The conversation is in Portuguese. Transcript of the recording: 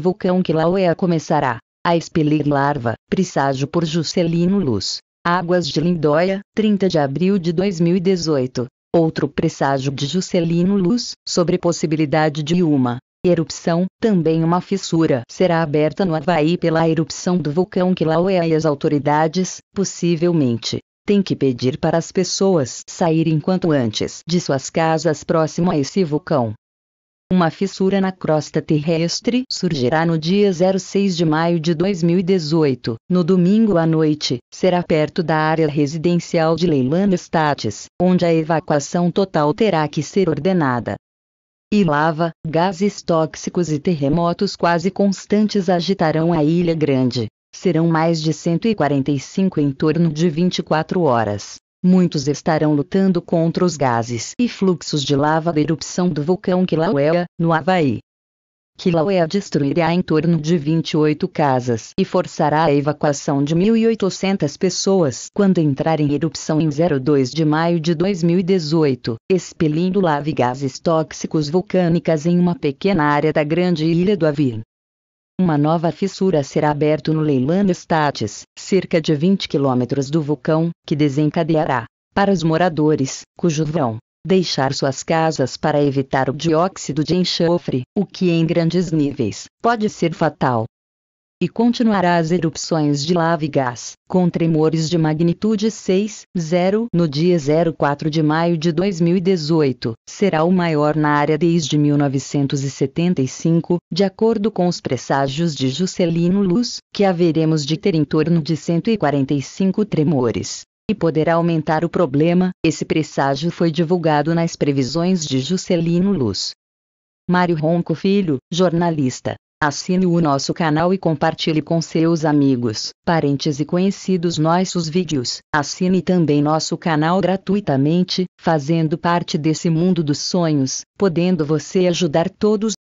Vulcão Kilauea é começará a expelir larva, presságio por Juscelino Luz. Águas de Lindóia, 30 de abril de 2018. Outro presságio de Juscelino Luz, sobre possibilidade de uma erupção, também uma fissura será aberta no Havaí pela erupção do vulcão Kilauea é e as autoridades, possivelmente, têm que pedir para as pessoas saírem quanto antes de suas casas próximo a esse vulcão. Uma fissura na crosta terrestre surgirá no dia 06 de maio de 2018, no domingo à noite, será perto da área residencial de Leilano States, onde a evacuação total terá que ser ordenada e lava, gases tóxicos e terremotos quase constantes agitarão a Ilha Grande. Serão mais de 145 em torno de 24 horas muitos estarão lutando contra os gases e fluxos de lava da erupção do vulcão Kilauea, no Havaí. Kilauea destruirá em torno de 28 casas e forçará a evacuação de 1.800 pessoas quando entrar em erupção em 02 de maio de 2018, expelindo lava e gases tóxicos vulcânicas em uma pequena área da grande ilha do Havaí uma nova fissura será aberta no Leilano Estates, cerca de 20 quilômetros do vulcão, que desencadeará, para os moradores, cujo vão deixar suas casas para evitar o dióxido de enxofre, o que em grandes níveis pode ser fatal e continuará as erupções de lava e gás, com tremores de magnitude 6,0 no dia 04 de maio de 2018. Será o maior na área desde 1975, de acordo com os presságios de Juscelino Luz, que haveremos de ter em torno de 145 tremores e poderá aumentar o problema. Esse presságio foi divulgado nas previsões de Juscelino Luz. Mário Ronco Filho, jornalista. Assine o nosso canal e compartilhe com seus amigos, parentes e conhecidos nossos vídeos. Assine também nosso canal gratuitamente, fazendo parte desse mundo dos sonhos, podendo você ajudar todos